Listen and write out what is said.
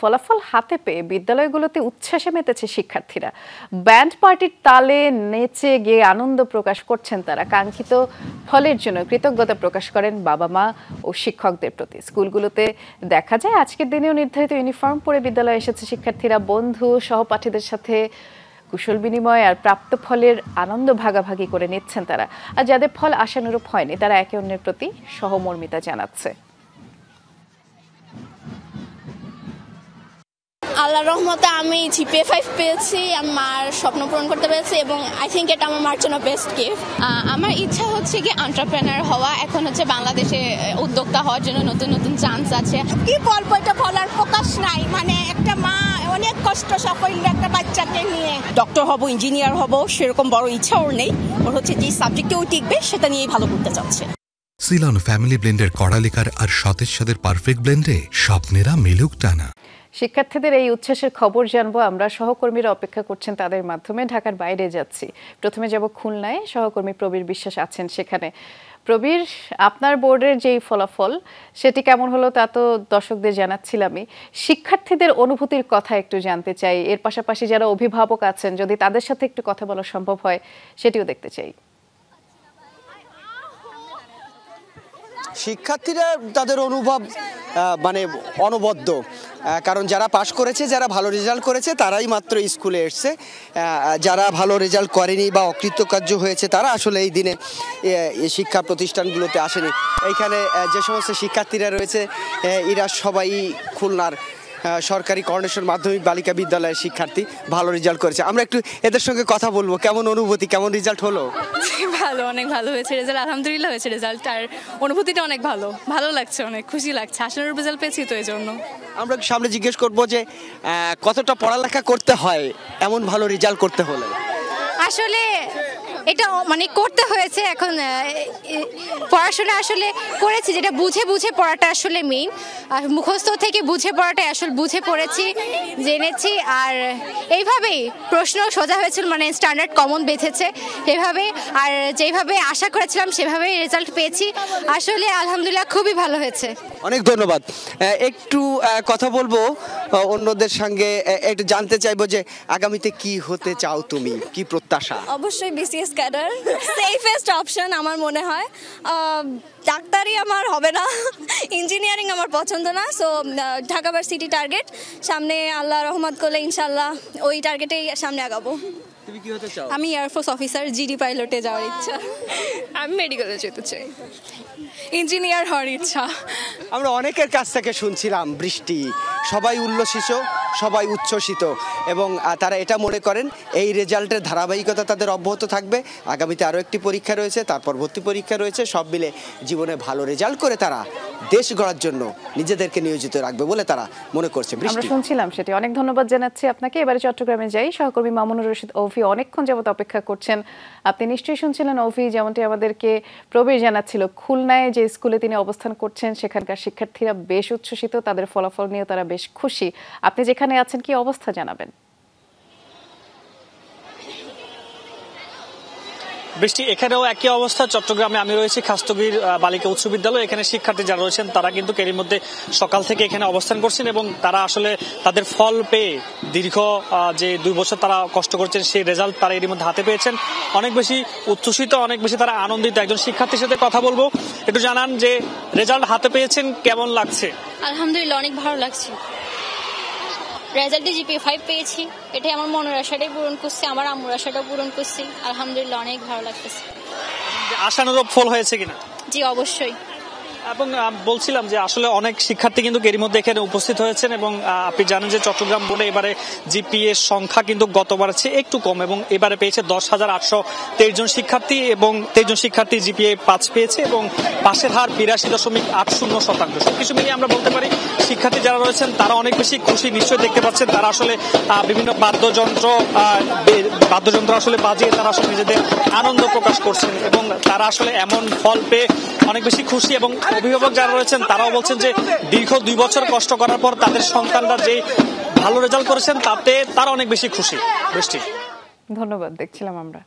ফলাফল হাতে পেয়ে বিদ্যালয়গুলোতে উচ্ছ্বাসে মেতেছে শিক্ষার্থীরা ব্যান্ড পার্টির তালে নেচে গিয়ে আনন্দ প্রকাশ করছেন তারা কাঙ্ক্ষিত ফলের জন্য কৃতজ্ঞতা প্রকাশ করেন বাবা মা ও শিক্ষকদের প্রতি স্কুলগুলোতে দেখা যায় আজকের দিনেও নির্ধারিত ইউনিফর্ম পরে বিদ্যালয়ে এসেছে শিক্ষার্থীরা বন্ধু সহপাঠীদের সাথে কুশল বিনিময় আর প্রাপ্ত ফলের আনন্দ ভাগাভাগি করে নিচ্ছেন তারা আর যাদের ফল আশানুরূপ হয়নি তারা একে অন্যের প্রতি সহমর্মিতা জানাচ্ছে আল্লাহ রহমতে আমি জিপিএ ফাইভ পেয়েছি আমার স্বপ্ন পূরণ করতে পেরেছি এবং আই থিঙ্ক এটা আমার জন্য বেস্ট গিফট আমার ইচ্ছা হচ্ছে কি অন্টারপ্রেনার হওয়া এখন হচ্ছে বাংলাদেশে উদ্যোক্তা হওয়ার জন্য নতুন নতুন চান্স আছে কি বলবো এটা বলার প্রকাশ নাই মানে একটা মা অনেক কষ্ট সাফল্য একটা বাচ্চাকে নিয়ে ডক্টর হব ইঞ্জিনিয়ার হব সেরকম বড় ইচ্ছা ওর নেই ওর হচ্ছে যে ও টিকবে সেটা নিয়েই ভালো করতে চাচ্ছে সিলন ফ্যামিলি ব্লেন্ডের কড়ালিকার আর সতেজ সাদের পারফেক্ট ব্লেন্ডে স্বপ্নেরা মিলুক টানা শিক্ষার্থীদের এই উচ্ছ্বাসের খবর জানবো আমরা সহকর্মীরা অপেক্ষা করছেন তাদের মাধ্যমে ঢাকার বাইরে যাচ্ছি প্রথমে যাব খুলনায় সহকর্মী প্রবীর বিশ্বাস আছেন সেখানে প্রবীর আপনার বোর্ডের যেই ফলাফল সেটি কেমন হলো তা তো দর্শকদের জানাচ্ছিলামই শিক্ষার্থীদের অনুভূতির কথা একটু জানতে চাই এর পাশাপাশি যারা অভিভাবক আছেন যদি তাদের সাথে একটু কথা বলা সম্ভব হয় সেটিও দেখতে চাই শিক্ষার্থীরা তাদের অনুভব মানে অনবদ্য কারণ যারা পাশ করেছে যারা ভালো রেজাল্ট করেছে তারাই মাত্র স্কুলে এসছে যারা ভালো রেজাল্ট করেনি বা অকৃতকার্য হয়েছে তারা আসলে এই দিনে শিক্ষা প্রতিষ্ঠানগুলোতে আসেনি এইখানে যে সমস্ত শিক্ষার্থীরা রয়েছে এরা সবাই খুলনার সরকারি কর্ণেশ্বর মাধ্যমিক বালিকা বিদ্যালয়ের শিক্ষার্থী ভালো রেজাল্ট করেছে আমরা একটু এদের সঙ্গে কথা বলবো কেমন অনুভূতি কেমন রেজাল্ট হলো ভালো অনেক ভালো হয়েছে রেজাল্ট আলহামদুলিল্লাহ হয়েছে রেজাল্ট আর অনুভূতিটা অনেক ভালো ভালো লাগছে অনেক খুশি লাগছে আসলে রেজাল্ট পেয়েছি তো এই জন্য আমরা সামনে জিজ্ঞেস করবো যে কতটা পড়ালেখা করতে হয় এমন ভালো রেজাল্ট করতে হলে আসলে এটা মানে করতে হয়েছে এখন পড়াশোনা আসলে করেছি যেটা বুঝে বুঝে পড়াটা আসলে মেইন আর মুখস্থ থেকে বুঝে পড়াটা আসলে বুঝে পড়েছি জেনেছি আর এইভাবেই প্রশ্ন সোজা হয়েছিল মানে স্ট্যান্ডার্ড কমন বেঁধেছে এভাবে আর যেভাবে আশা করেছিলাম সেভাবেই রেজাল্ট পেয়েছি আসলে আলহামদুলিল্লাহ খুবই ভালো হয়েছে অনেক ধন্যবাদ একটু কথা বলবো অন্যদের সঙ্গে একটু জানতে চাইবো যে আগামীতে কি হতে চাও তুমি কি প্রত্যাশা অবশ্যই বিসিএস ক্যাডার সেফেস্ট অপশন আমার মনে হয় ডাক্তারই আমার হবে না ইঞ্জিনিয়ারিং আমার পছন্দ না সো ঢাকা সিটি টার্গেট সামনে আল্লাহ রহমত করলে ইনশাল্লাহ ওই টার্গেটেই সামনে আগাবো তুমি কি হতে চাও আমি এয়ারফোর্স অফিসার জিডি পাইলটে যাওয়ার ইচ্ছা আমি মেডিকেলে যেতে চাই ইঞ্জিনিয়ার হওয়ার ইচ্ছা আমরা অনেকের কাছ থেকে শুনছিলাম বৃষ্টি সবাই উল্লসিত সবাই উচ্ছ্বসিত এবং তারা এটা মনে করেন এই রেজাল্টের ধারাবাহিকতা তাদের অব্যাহত থাকবে আগামীতে আরও একটি পরীক্ষা রয়েছে তারপর ভর্তি পরীক্ষা রয়েছে সব মিলে জীবনে ভালো রেজাল্ট করে তারা দেশ গড়ার জন্য নিজেদেরকে নিয়োজিত রাখবে বলে তারা মনে করছে আমরা শুনছিলাম সেটি অনেক ধন্যবাদ জানাচ্ছি আপনাকে এবারে চট্টগ্রামে যাই সহকর্মী মামুনুর রশিদ ওফি অনেকক্ষণ যাবত অপেক্ষা করছেন আপনি নিশ্চয়ই শুনছিলেন ওফি যেমনটি আমাদেরকে প্রবেশ জানাচ্ছিল খুলনায় যে স্কুলে তিনি অবস্থান করছেন সেখানকার শিক্ষার্থীরা বেশ উচ্ছ্বসিত তাদের ফলাফল নিয়ে তারা বেশ খুশি আপনি যেখানে আছেন কি অবস্থা জানাবেন বৃষ্টি এখানেও একই অবস্থা চট্টগ্রামে আমি রয়েছি খাস্তগির বালিকা উচ্চ বিদ্যালয় এখানে শিক্ষার্থী যারা রয়েছেন তারা কিন্তু এরই মধ্যে সকাল থেকে এখানে অবস্থান করছেন এবং তারা আসলে তাদের ফল পেয়ে দীর্ঘ যে দুই বছর তারা কষ্ট করছেন সেই রেজাল্ট তারা এরই মধ্যে হাতে পেয়েছেন অনেক বেশি উচ্ছ্বসিত অনেক বেশি তারা আনন্দিত একজন শিক্ষার্থীর সাথে কথা বলবো একটু জানান যে রেজাল্ট হাতে পেয়েছেন কেমন লাগছে আলহামদুলিল্লাহ অনেক ভালো লাগছে রেজাল্টে জিপি ফাইভ পেয়েছি এটাই আমার মনের আশাটাই পূরণ করছি আমার আম্মুর আশাটাও পূরণ করছি আলহামদুলিল্লাহ অনেক ভালো লাগতেছে আশানুরূপ ফল হয়েছে কিনা জি অবশ্যই এবং বলছিলাম যে আসলে অনেক শিক্ষার্থী কিন্তু এরই মধ্যে এখানে উপস্থিত হয়েছেন এবং আপনি জানেন যে চট্টগ্রাম বোর্ডে এবারে জিপিএস সংখ্যা কিন্তু গতবার চেয়ে একটু কম এবং এবারে পেয়েছে দশ হাজার আটশো তেইশ জন শিক্ষার্থী এবং তেইশ জন শিক্ষার্থী জিপিএ পাঁচ পেয়েছে এবং পাশের হার বিরাশি দশমিক আট শূন্য শতাংশ কিছু মিলিয়ে আমরা বলতে পারি শিক্ষার্থী যারা রয়েছেন তারা অনেক বেশি খুশি নিশ্চয়ই দেখতে পাচ্ছেন তারা আসলে বিভিন্ন বাদ্যযন্ত্র বাদ্যযন্ত্র আসলে বাজিয়ে তারা আসলে নিজেদের আনন্দ প্রকাশ করছেন এবং তারা আসলে এমন ফল পেয়ে অনেক বেশি খুশি এবং অভিভাবক যারা রয়েছেন তারাও বলছেন যে দীর্ঘ দুই বছর কষ্ট করার পর তাদের সন্তানরা যে ভালো রেজাল্ট করেছেন তাতে তারা অনেক বেশি খুশি বৃষ্টি ধন্যবাদ দেখছিলাম আমরা